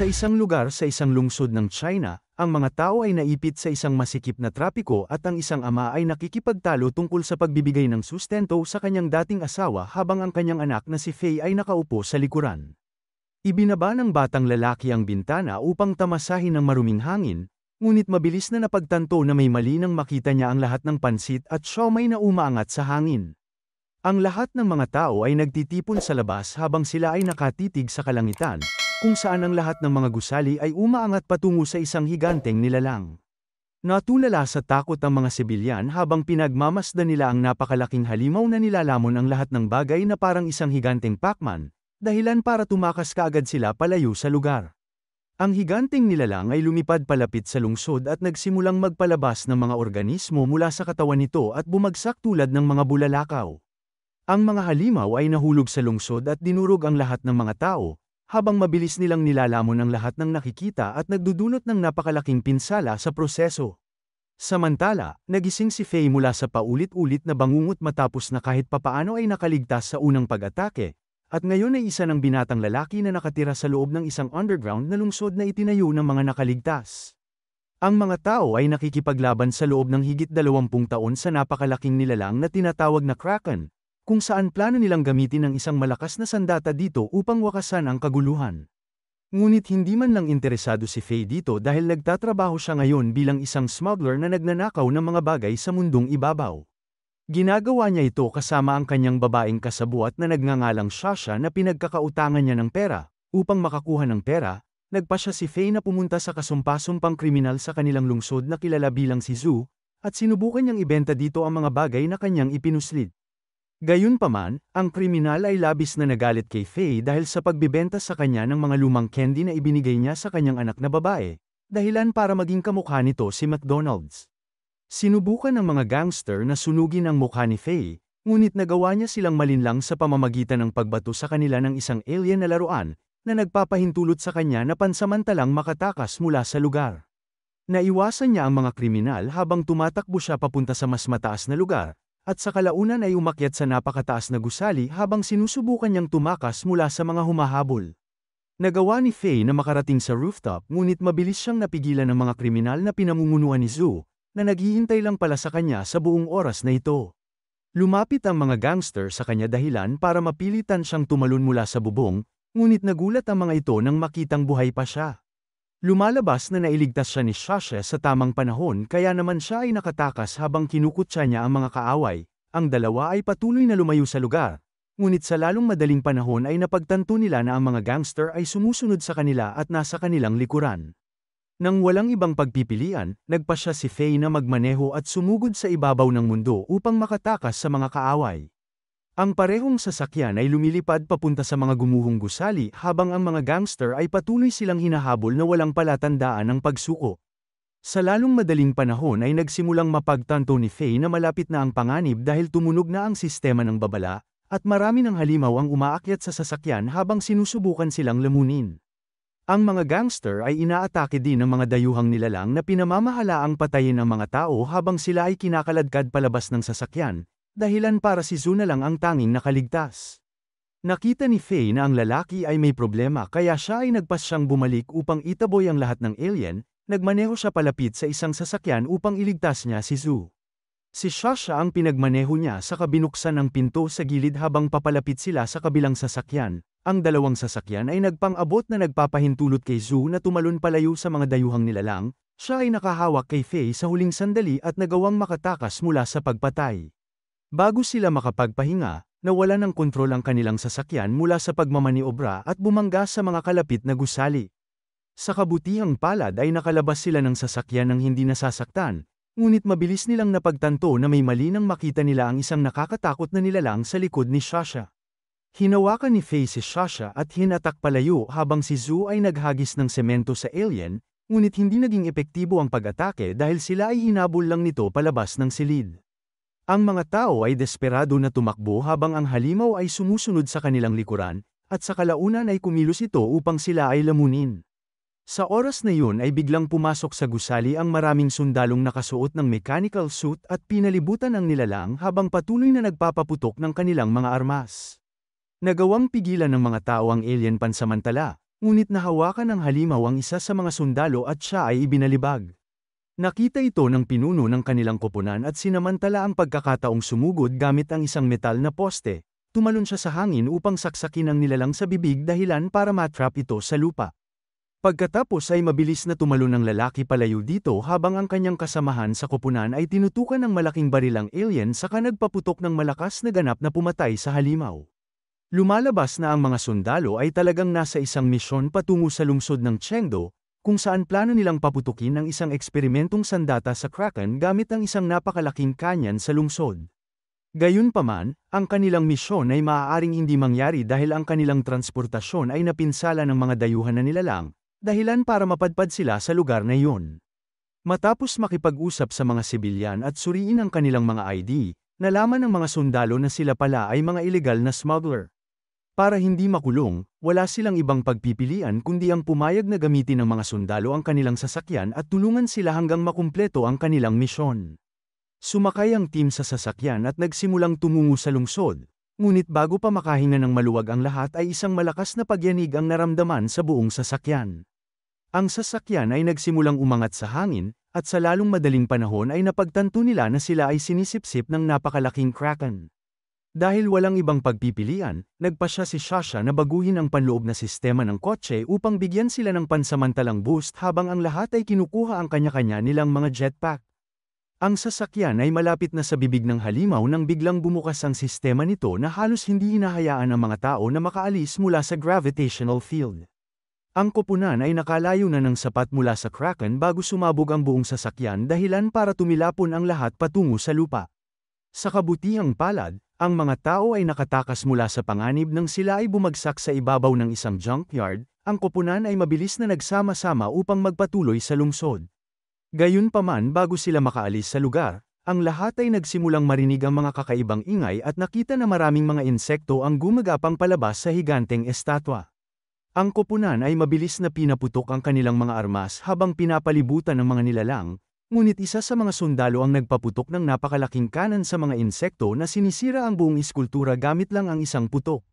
Sa isang lugar sa isang lungsod ng China, ang mga tao ay naipit sa isang masikip na trapiko at ang isang ama ay nakikipagtalo tungkol sa pagbibigay ng sustento sa kanyang dating asawa habang ang kanyang anak na si Faye ay nakaupo sa likuran. Ibinaba ng batang lalaki ang bintana upang tamasahin ng maruming hangin, ngunit mabilis na napagtanto na may mali nang makita niya ang lahat ng pansit at siomay na umaangat sa hangin. Ang lahat ng mga tao ay nagtitipon sa labas habang sila ay nakatitig sa kalangitan, kung saan ang lahat ng mga gusali ay umaangat patungo sa isang higanteng nilalang. Natulala sa takot ang mga sibilyan habang pinagmamasdan nila ang napakalaking halimaw na nilalamon ang lahat ng bagay na parang isang higanteng pakman, dahilan para tumakas kaagad sila palayo sa lugar. Ang higanteng nilalang ay lumipad palapit sa lungsod at nagsimulang magpalabas ng mga organismo mula sa katawan nito at bumagsak tulad ng mga bulalakaw. Ang mga halimaw ay nahulog sa lungsod at dinurog ang lahat ng mga tao, habang mabilis nilang nilalamon ang lahat ng nakikita at nagdudunot ng napakalaking pinsala sa proseso. Samantala, nagising si Faye mula sa paulit-ulit na bangungot matapos na kahit papaano ay nakaligtas sa unang pag-atake, at ngayon ay isa ng binatang lalaki na nakatira sa loob ng isang underground na lungsod na itinayo ng mga nakaligtas. Ang mga tao ay nakikipaglaban sa loob ng higit dalawampung taon sa napakalaking nilalang na tinatawag na Kraken, kung saan plano nilang gamitin ang isang malakas na sandata dito upang wakasan ang kaguluhan. Ngunit hindi man lang interesado si Faye dito dahil nagtatrabaho siya ngayon bilang isang smuggler na nagnanakaw ng mga bagay sa mundong ibabaw. Ginagawa niya ito kasama ang kanyang babaeng kasabuat na nagngangalang Shasha na pinagkakautangan niya ng pera, upang makakuha ng pera, nagpa siya si Faye na pumunta sa kasumpasumpang kriminal sa kanilang lungsod na kilala bilang si Zhu, at sinubukan niyang ibenta dito ang mga bagay na kanyang ipinuslit. Gayunpaman, ang kriminal ay labis na nagalit kay Faye dahil sa pagbibenta sa kanya ng mga lumang candy na ibinigay niya sa kanyang anak na babae, dahilan para maging kamukha nito si McDonald's. Sinubukan ng mga gangster na sunugin ang mukha ni Faye, ngunit nagawa niya silang malinlang sa pamamagitan ng pagbato sa kanila ng isang alien na laruan na nagpapahintulot sa kanya na pansamantalang makatakas mula sa lugar. Naiwasan niya ang mga kriminal habang tumatakbo siya papunta sa mas mataas na lugar, at sa kalaunan ay umakyat sa napakataas na gusali habang sinusubukan niyang tumakas mula sa mga humahabol. Nagawa ni Faye na makarating sa rooftop ngunit mabilis siyang napigilan ng mga kriminal na pinamumunuan ni Zoo na naghihintay lang pala sa kanya sa buong oras na ito. Lumapit ang mga gangster sa kanya dahilan para mapilitan siyang tumalon mula sa bubong, ngunit nagulat ang mga ito nang makitang buhay pa siya. Lumalabas na nailigtas siya ni Sasha sa tamang panahon kaya naman siya ay nakatakas habang kinukutsa niya ang mga kaaway, ang dalawa ay patuloy na lumayo sa lugar. Ngunit sa lalong madaling panahon ay napagtanto nila na ang mga gangster ay sumusunod sa kanila at nasa kanilang likuran. Nang walang ibang pagpipilian, nagpa siya si Faye na magmaneho at sumugod sa ibabaw ng mundo upang makatakas sa mga kaaway. Ang parehong sasakyan ay lumilipad papunta sa mga gumuhong gusali habang ang mga gangster ay patuloy silang hinahabol na walang palatandaan ng pagsuko. Sa lalong madaling panahon ay nagsimulang mapagtanto ni Faye na malapit na ang panganib dahil tumunog na ang sistema ng babala, at marami ng halimaw ang umaakyat sa sasakyan habang sinusubukan silang lamunin. Ang mga gangster ay inaatake din ng mga dayuhang nilalang na pinamamahalaang patayin ang mga tao habang sila ay kinakaladkad palabas ng sasakyan, dahilan para si Zuna lang ang tanging nakaligtas. Nakita ni Faye na ang lalaki ay may problema kaya siya ay nagpas siyang bumalik upang itaboy ang lahat ng alien, nagmaneho siya palapit sa isang sasakyan upang iligtas niya si Zoo. Si Shasha ang pinagmaneho niya sa kabinuksan ng pinto sa gilid habang papalapit sila sa kabilang sasakyan. Ang dalawang sasakyan ay nagpang-abot na nagpapahintulot kay Zoo na tumalon palayo sa mga dayuhang nilalang. Siya ay nakahawak kay Faye sa huling sandali at nagawang makatakas mula sa pagpatay. Bago sila makapagpahinga, nawala ng kontrol ang kanilang sasakyan mula sa pagmamaniobra at bumangga sa mga kalapit na gusali. Sa kabutihang palad ay nakalabas sila ng sasakyan ng hindi nasasaktan, ngunit mabilis nilang napagtanto na may mali nang makita nila ang isang nakakatakot na nilalang sa likod ni Shasha. Hinawakan ni Faye si Shasha at hinatak palayo habang si Zoo ay naghagis ng semento sa alien, ngunit hindi naging epektibo ang pag-atake dahil sila ay hinabol lang nito palabas ng silid. Ang mga tao ay desperado na tumakbo habang ang halimaw ay sumusunod sa kanilang likuran, at sa kalaunan ay kumilos ito upang sila ay lamunin. Sa oras na yun ay biglang pumasok sa gusali ang maraming sundalong nakasuot ng mechanical suit at pinalibutan ang nilalang habang patuloy na nagpapaputok ng kanilang mga armas. Nagawang pigilan ng mga tao ang alien pansamantala, ngunit nahawakan ng halimaw ang isa sa mga sundalo at siya ay ibinalibag. Nakita ito ng pinuno ng kanilang koponan at sinamantala ang pagkakataong sumugod gamit ang isang metal na poste. Tumalon siya sa hangin upang saksakin ang nilalang sa bibig dahilan para matrap ito sa lupa. Pagkatapos ay mabilis na tumalon ng lalaki palayo dito habang ang kanyang kasamahan sa koponan ay tinutukan ng malaking barilang alien saka nagpaputok ng malakas na ganap na pumatay sa halimaw. Lumalabas na ang mga sundalo ay talagang nasa isang misyon patungo sa lungsod ng Chengdu, kung saan plano nilang paputukin ang isang eksperimentong sandata sa Kraken gamit ang isang napakalaking kanyan sa lungsod. Gayunpaman, ang kanilang misyon ay maaaring hindi mangyari dahil ang kanilang transportasyon ay napinsala ng mga dayuhan na nilalang, dahilan para mapadpad sila sa lugar na iyon. Matapos makipag-usap sa mga sibilyan at suriin ang kanilang mga ID, nalaman ng mga sundalo na sila pala ay mga ilegal na smuggler. Para hindi makulong, wala silang ibang pagpipilian kundi ang pumayag na gamitin ng mga sundalo ang kanilang sasakyan at tulungan sila hanggang makumpleto ang kanilang misyon. Sumakay ang team sa sasakyan at nagsimulang tumungo sa lungsod, ngunit bago pa makahinga ng maluwag ang lahat ay isang malakas na pagyanig ang naramdaman sa buong sasakyan. Ang sasakyan ay nagsimulang umangat sa hangin, at sa lalong madaling panahon ay napagtanto nila na sila ay sinisipsip ng napakalaking kraken. Dahil walang ibang pagpipilian, nagpasya si Shasha na baguhin ang panloob na sistema ng kotse upang bigyan sila ng pansamantalang boost habang ang lahat ay kinukuha ang kanya-kanya nilang mga jetpack. Ang sasakyan ay malapit na sa bibig ng halimaw nang biglang bumukas ang sistema nito na halos hindi hinahayaan ang mga tao na makaalis mula sa gravitational field. Ang koponan ay nakalayo na ng sapat mula sa Kraken bago sumabog ang buong sasakyan dahilan para tumilapon ang lahat patungo sa lupa. Sa kabutihang palad, ang mga tao ay nakatakas mula sa panganib nang sila ay bumagsak sa ibabaw ng isang junkyard, ang kupunan ay mabilis na nagsama-sama upang magpatuloy sa lungsod. Gayunpaman bago sila makaalis sa lugar, ang lahat ay nagsimulang marinig ang mga kakaibang ingay at nakita na maraming mga insekto ang gumagapang palabas sa higanteng estatwa. Ang kupunan ay mabilis na pinaputok ang kanilang mga armas habang pinapalibutan ng mga nilalang, Ngunit isa sa mga sundalo ang nagpaputok ng napakalaking kanan sa mga insekto na sinisira ang buong iskultura gamit lang ang isang putok.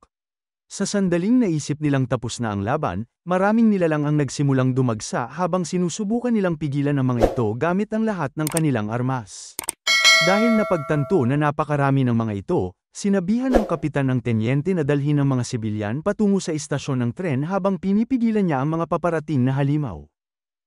Sa sandaling naisip nilang tapos na ang laban, maraming nila lang ang nagsimulang dumagsa habang sinusubukan nilang pigilan ang mga ito gamit ang lahat ng kanilang armas. Dahil napagtanto na napakarami ng mga ito, sinabihan ng kapitan ng tenyente na dalhin ang mga sibilyan patungo sa istasyon ng tren habang pinipigilan niya ang mga paparating na halimaw.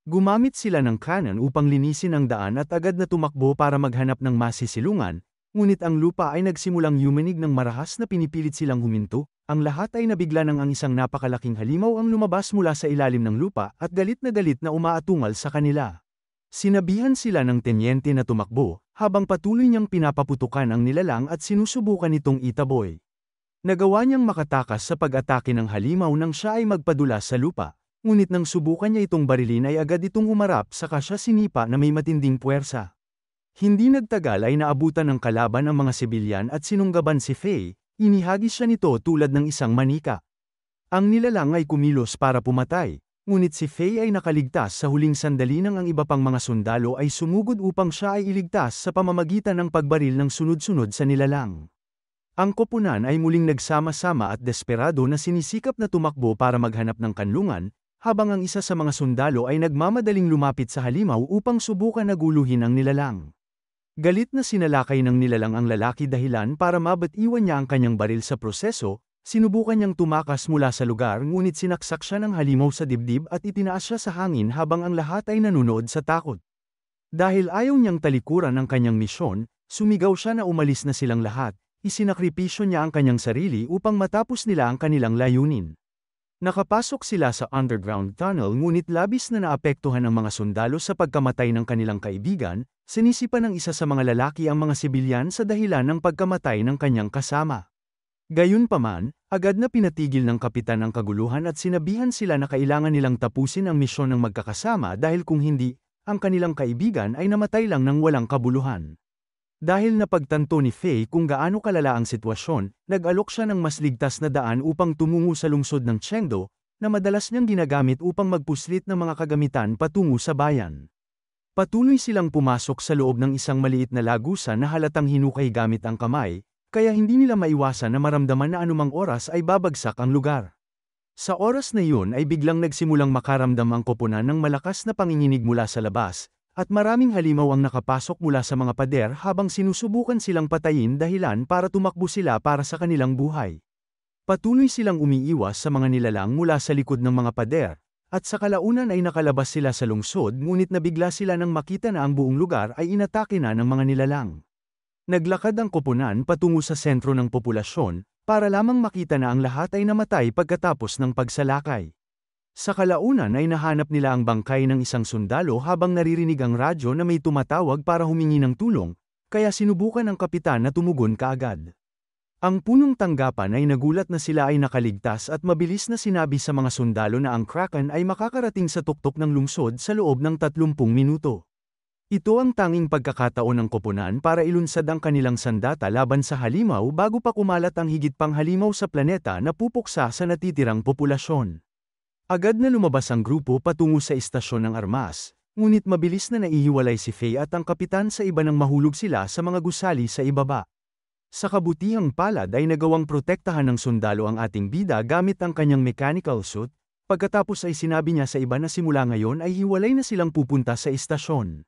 Gumamit sila ng kanan upang linisin ang daan at agad na tumakbo para maghanap ng masisilungan, ngunit ang lupa ay nagsimulang yumanig ng marahas na pinipilit silang huminto, ang lahat ay nabigla ng ang isang napakalaking halimaw ang lumabas mula sa ilalim ng lupa at galit na galit na umaatungal sa kanila. Sinabihan sila ng tenyente na tumakbo, habang patuloy niyang pinapaputukan ang nilalang at sinusubukan itong itaboy. Nagawa niyang makatakas sa pag-atake ng halimaw nang siya ay magpadula sa lupa, Ngunit nang subukan niya itong barilin ay agad itong umarap saka siya sinipa na may matinding puwersa. Hindi nagtagal ay naabutan ng kalaban ang mga sibilyan at sinunggaban si Faye, inihagis siya nito tulad ng isang manika. Ang nilalang ay kumilos para pumatay, ngunit si Faye ay nakaligtas sa huling sandali nang ang iba pang mga sundalo ay sumugod upang siya ay iligtas sa pamamagitan ng pagbaril ng sunod-sunod sa nilalang. Ang koponan ay muling nagsama-sama at desperado na sinisikap na tumakbo para maghanap ng kanlungan, habang ang isa sa mga sundalo ay nagmamadaling lumapit sa halimaw upang subukan na guluhin ang nilalang. Galit na sinalakay ng nilalang ang lalaki dahilan para iwan niya ang kanyang baril sa proseso, sinubukan niyang tumakas mula sa lugar ngunit sinaksak siya ng halimaw sa dibdib at itinaas siya sa hangin habang ang lahat ay nanunood sa takot. Dahil ayaw niyang talikuran ang kanyang misyon, sumigaw siya na umalis na silang lahat, isinakripisyo niya ang kanyang sarili upang matapos nila ang kanilang layunin. Nakapasok sila sa underground tunnel ngunit labis na naapektuhan ang mga sundalo sa pagkamatay ng kanilang kaibigan, sinisipan ng isa sa mga lalaki ang mga sibilyan sa dahilan ng pagkamatay ng kanyang kasama. Gayunpaman, agad na pinatigil ng kapitan ang kaguluhan at sinabihan sila na kailangan nilang tapusin ang misyon ng magkakasama dahil kung hindi, ang kanilang kaibigan ay namatay lang ng walang kabuluhan. Dahil napagtanto ni Faye kung gaano kalala ang sitwasyon, nag-alok siya ng mas ligtas na daan upang tumungo sa lungsod ng Chengdu, na madalas niyang ginagamit upang magpuslit ng mga kagamitan patungo sa bayan. Patuloy silang pumasok sa loob ng isang maliit na lagusan na halatang hinukay gamit ang kamay, kaya hindi nila maiwasan na maramdaman na anumang oras ay babagsak ang lugar. Sa oras na yun ay biglang nagsimulang makaramdam ang koponan ng malakas na panginginig mula sa labas, at maraming halimaw ang nakapasok mula sa mga pader habang sinusubukan silang patayin dahilan para tumakbo sila para sa kanilang buhay. Patuloy silang umiiwas sa mga nilalang mula sa likod ng mga pader, at sa kalaunan ay nakalabas sila sa lungsod ngunit nabigla sila nang makita na ang buong lugar ay inatake na ng mga nilalang. Naglakad ang koponan patungo sa sentro ng populasyon, para lamang makita na ang lahat ay namatay pagkatapos ng pagsalakay. Sa kalaunan ay nahanap nila ang bangkay ng isang sundalo habang naririnig ang radyo na may tumatawag para humingi ng tulong, kaya sinubukan ng kapitan na tumugon kaagad. Ang punong tanggapan ay nagulat na sila ay nakaligtas at mabilis na sinabi sa mga sundalo na ang Kraken ay makakarating sa tuktok ng lungsod sa loob ng 30 minuto. Ito ang tanging pagkakataon ng koponan para ilunsad ang kanilang sandata laban sa halimaw bago pa kumalat ang higit pang halimaw sa planeta na pupuksa sa natitirang populasyon. Agad na lumabas ang grupo patungo sa istasyon ng armas, ngunit mabilis na naihiwalay si Faye at ang kapitan sa iba nang mahulog sila sa mga gusali sa ibaba. Sa kabutihang palad ay nagawang protektahan ng sundalo ang ating bida gamit ang kanyang mechanical suit, pagkatapos ay sinabi niya sa iba na simula ngayon ay hiwalay na silang pupunta sa istasyon.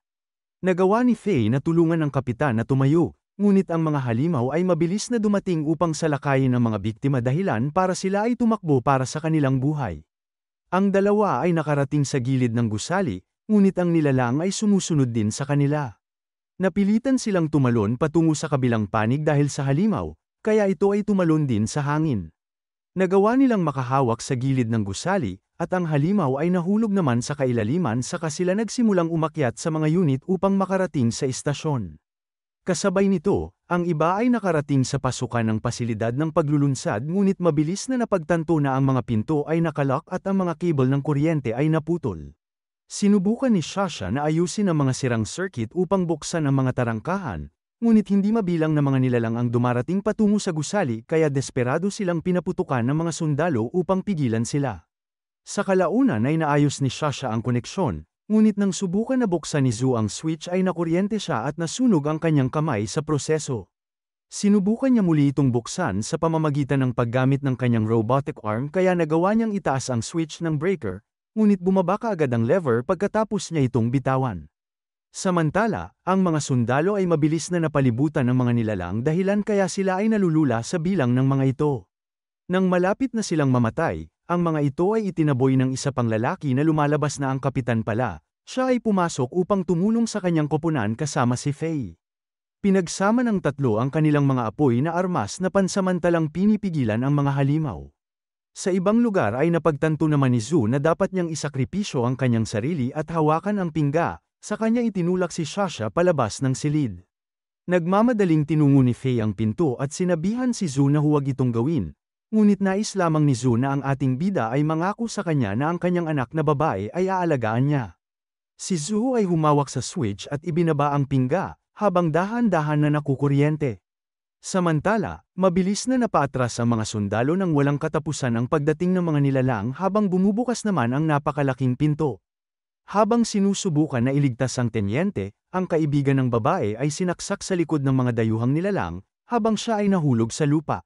Nagawa ni Faye na tulungan ang kapitan na tumayo, ngunit ang mga halimaw ay mabilis na dumating upang salakayin ang mga biktima dahilan para sila ay tumakbo para sa kanilang buhay. Ang dalawa ay nakarating sa gilid ng gusali, ngunit ang nilalang ay sumusunod din sa kanila. Napilitan silang tumalon patungo sa kabilang panig dahil sa halimaw, kaya ito ay tumalon din sa hangin. Nagawa nilang makahawak sa gilid ng gusali, at ang halimaw ay nahulog naman sa kailaliman saka sila nagsimulang umakyat sa mga unit upang makarating sa istasyon. Kasabay nito, ang iba ay nakarating sa pasukan ng pasilidad ng paglulunsad ngunit mabilis na napagtanto na ang mga pinto ay nakalak at ang mga cable ng kuryente ay naputol. Sinubukan ni Shasha na ayusin ang mga sirang circuit upang buksan ang mga tarangkahan, ngunit hindi mabilang na mga nilalang ang dumarating patungo sa gusali kaya desperado silang pinaputukan ng mga sundalo upang pigilan sila. Sa kalaunan ay naayos ni Shasha ang koneksyon, ngunit nang subukan na buksan ni Zhu ang switch ay nakuryente siya at nasunog ang kanyang kamay sa proseso. Sinubukan niya muli itong buksan sa pamamagitan ng paggamit ng kanyang robotic arm kaya nagawa niyang itaas ang switch ng breaker, ngunit bumaba agad ang lever pagkatapos niya itong bitawan. Samantala, ang mga sundalo ay mabilis na napalibutan ng mga nilalang dahilan kaya sila ay nalulula sa bilang ng mga ito. Nang malapit na silang mamatay, ang mga ito ay itinaboy ng isa pang lalaki na lumalabas na ang kapitan pala. Siya ay pumasok upang tumulong sa kanyang koponan kasama si Faye. Pinagsama ng tatlo ang kanilang mga apoy na armas na pansamantalang pinipigilan ang mga halimaw. Sa ibang lugar ay napagtanto naman ni Zoo na dapat niyang isakripisyo ang kanyang sarili at hawakan ang pingga, sa kanya itinulak si Sasha palabas ng silid. Nagmamadaling tinungo ni Faye ang pinto at sinabihan si Zoo na huwag itong gawin, Ngunit nais lamang ni Zu na ang ating bida ay mangako sa kanya na ang kanyang anak na babae ay aalagaan niya. Si Zu ay humawak sa switch at ibinaba ang pingga, habang dahan-dahan na nakukuryente. Samantala, mabilis na napaatras ang mga sundalo nang walang katapusan ang pagdating ng mga nilalang habang bumubukas naman ang napakalaking pinto. Habang sinusubukan na iligtas ang tenyente, ang kaibigan ng babae ay sinaksak sa likod ng mga dayuhang nilalang, habang siya ay nahulog sa lupa.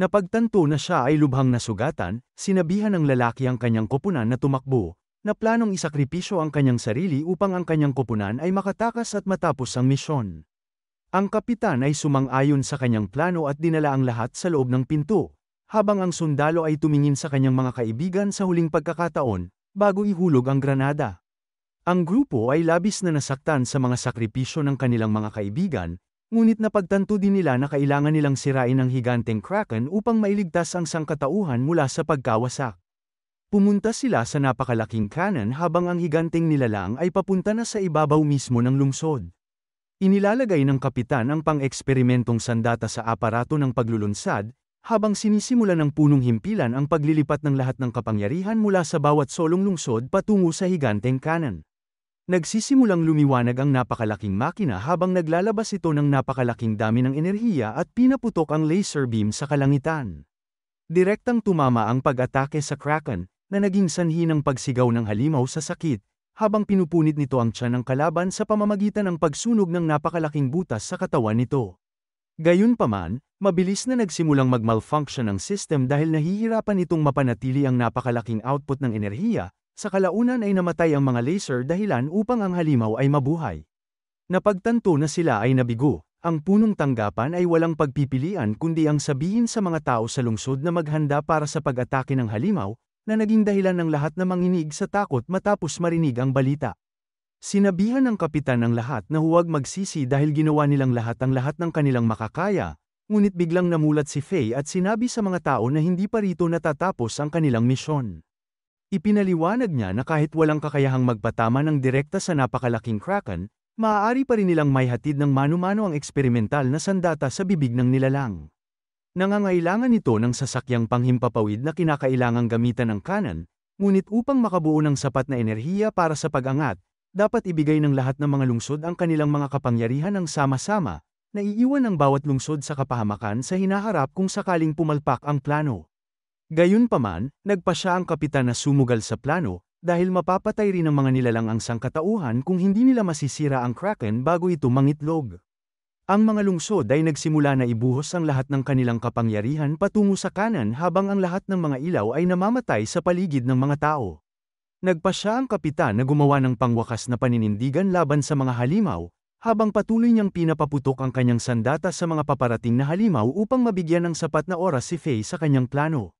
Napagtanto na siya ay lubhang nasugatan, sinabihan ng lalaki ang kanyang kupunan na tumakbo, na planong isakripisyo ang kanyang sarili upang ang kanyang kupunan ay makatakas at matapos ang misyon. Ang kapitan ay sumang-ayon sa kanyang plano at dinala ang lahat sa loob ng pinto, habang ang sundalo ay tumingin sa kanyang mga kaibigan sa huling pagkakataon, bago ihulog ang granada. Ang grupo ay labis na nasaktan sa mga sakripisyo ng kanilang mga kaibigan, Ngunit napagtanto din nila na kailangan nilang sirain ang higanteng kraken upang mailigtas ang sangkatauhan mula sa pagkawasak. Pumunta sila sa napakalaking kanan habang ang higanteng nilalang ay papunta na sa ibabaw mismo ng lungsod. Inilalagay ng kapitan ang pang-eksperimentong sandata sa aparato ng paglulunsad, habang sinisimula ng punong himpilan ang paglilipat ng lahat ng kapangyarihan mula sa bawat solong lungsod patungo sa higanteng kanan. Nagsisimulang lumiwanag ang napakalaking makina habang naglalabas ito ng napakalaking dami ng enerhiya at pinaputok ang laser beam sa kalangitan. Direktang tumama ang pag-atake sa Kraken, na naging sanhi ng pagsigaw ng halimaw sa sakit, habang pinupunit nito ang tiyan ng kalaban sa pamamagitan ng pagsunog ng napakalaking butas sa katawan nito. Gayunpaman, mabilis na nagsimulang mag-malfunction ang system dahil nahihirapan itong mapanatili ang napakalaking output ng enerhiya sa kalaunan ay namatay ang mga laser dahilan upang ang halimaw ay mabuhay. Napagtanto na sila ay nabigo, ang punong tanggapan ay walang pagpipilian kundi ang sabihin sa mga tao sa lungsod na maghanda para sa pag-atake ng halimaw, na naging dahilan ng lahat na manginig sa takot matapos marinig ang balita. Sinabihan ng kapitan ng lahat na huwag magsisi dahil ginawa nilang lahat ang lahat ng kanilang makakaya, ngunit biglang namulat si Faye at sinabi sa mga tao na hindi pa rito natatapos ang kanilang misyon. Ipinaliwanag niya na kahit walang kakayahang magpatama ng direkta sa napakalaking kraken, maaari pa rin nilang maihatid hatid ng mano-mano ang eksperimental na sandata sa bibig ng nilalang. Nangangailangan ito ng sasakyang panghimpapawid na kinakailangang gamitan ng kanan, ngunit upang makabuo ng sapat na enerhiya para sa pagangat, dapat ibigay ng lahat ng mga lungsod ang kanilang mga kapangyarihan ng sama-sama, na iiwan ang bawat lungsod sa kapahamakan sa hinaharap kung sakaling pumalpak ang plano. Gayunpaman, nagpa siya ang kapitan na sumugal sa plano, dahil mapapatay rin ng mga nilalang ang sangkatauhan kung hindi nila masisira ang Kraken bago ito mangitlog. Ang mga lungsod ay nagsimula na ibuhos ang lahat ng kanilang kapangyarihan patungo sa kanan habang ang lahat ng mga ilaw ay namamatay sa paligid ng mga tao. Nagpa siya ang kapitan na gumawa ng pangwakas na paninindigan laban sa mga halimaw, habang patuloy niyang pinapaputok ang kanyang sandata sa mga paparating na halimaw upang mabigyan ng sapat na oras si Faye sa kanyang plano.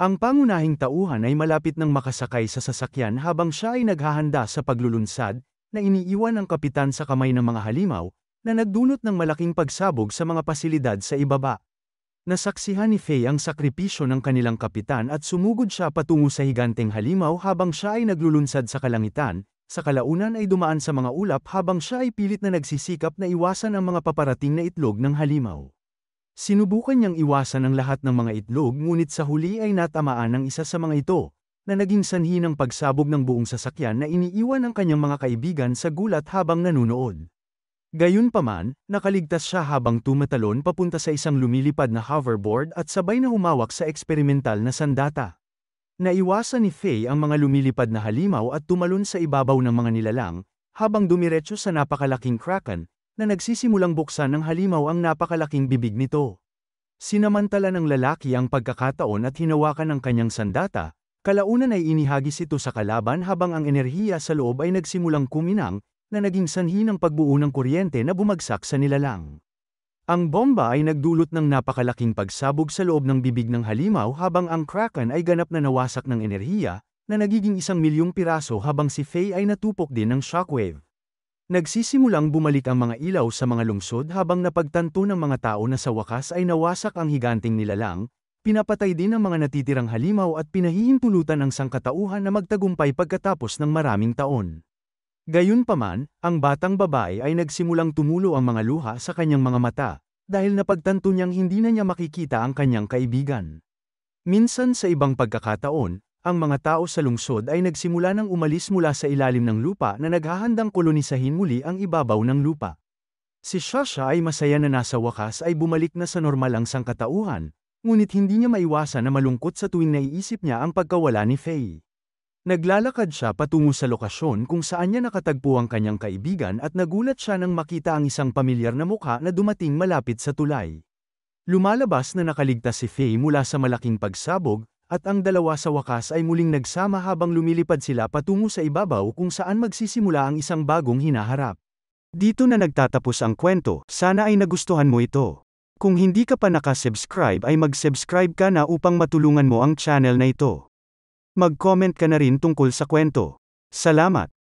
Ang pangunahing tauhan ay malapit ng makasakay sa sasakyan habang siya ay naghahanda sa paglulunsad na iniiwan ng kapitan sa kamay ng mga halimaw na nagdulot ng malaking pagsabog sa mga pasilidad sa ibaba. Nasaksihan ni Faye ang sakripisyo ng kanilang kapitan at sumugod siya patungo sa higanteng halimaw habang siya ay naglulunsad sa kalangitan, sa kalaunan ay dumaan sa mga ulap habang siya ay pilit na nagsisikap na iwasan ang mga paparating na itlog ng halimaw. Sinubukan niyang iwasan ang lahat ng mga itlog ngunit sa huli ay natamaan ng isa sa mga ito, na naging sanhi ng pagsabog ng buong sasakyan na iniiwan ng kanyang mga kaibigan sa gulat habang nanunood. Gayunpaman, nakaligtas siya habang tumatalon papunta sa isang lumilipad na hoverboard at sabay na humawak sa eksperimental na sandata. Naiwasan ni Faye ang mga lumilipad na halimaw at tumalon sa ibabaw ng mga nilalang, habang dumiretso sa napakalaking kraken, na nagsisimulang buksan ng halimaw ang napakalaking bibig nito. Sinamantala ng lalaki ang pagkakataon at hinawakan ng kanyang sandata, kalaunan ay inihagis ito sa kalaban habang ang enerhiya sa loob ay nagsimulang kuminang, na naging sanhi ng pagbuo ng kuryente na bumagsak sa nilalang. Ang bomba ay nagdulot ng napakalaking pagsabog sa loob ng bibig ng halimaw habang ang kraken ay ganap na nawasak ng enerhiya, na nagiging isang milyong piraso habang si Faye ay natupok din ng shockwave. Nagsisimulang bumalik ang mga ilaw sa mga lungsod habang napagtanto ng mga tao na sa wakas ay nawasak ang higanting nilalang, pinapatay din ang mga natitirang halimaw at pinahihintulutan ang sangkatauhan na magtagumpay pagkatapos ng maraming taon. Gayunpaman, ang batang babae ay nagsimulang tumulo ang mga luha sa kanyang mga mata, dahil napagtanto niyang hindi na niya makikita ang kanyang kaibigan. Minsan sa ibang pagkakataon, ang mga tao sa lungsod ay nagsimula ng umalis mula sa ilalim ng lupa na naghahandang kolonisahin muli ang ibabaw ng lupa. Si Shasha ay masaya na nasa wakas ay bumalik na sa normal ang sangkatauhan, ngunit hindi niya maiwasan na malungkot sa tuwing naiisip niya ang pagkawala ni Faye. Naglalakad siya patungo sa lokasyon kung saan niya nakatagpo ang kanyang kaibigan at nagulat siya nang makita ang isang pamilyar na mukha na dumating malapit sa tulay. Lumalabas na nakaligtas si Faye mula sa malaking pagsabog, at ang dalawa sa wakas ay muling nagsama habang lumilipad sila patungo sa ibabaw kung saan magsisimula ang isang bagong hinaharap. Dito na nagtatapos ang kwento, sana ay nagustuhan mo ito. Kung hindi ka pa nakasubscribe ay mag-subscribe ka na upang matulungan mo ang channel na ito. Mag-comment ka na rin tungkol sa kwento. Salamat!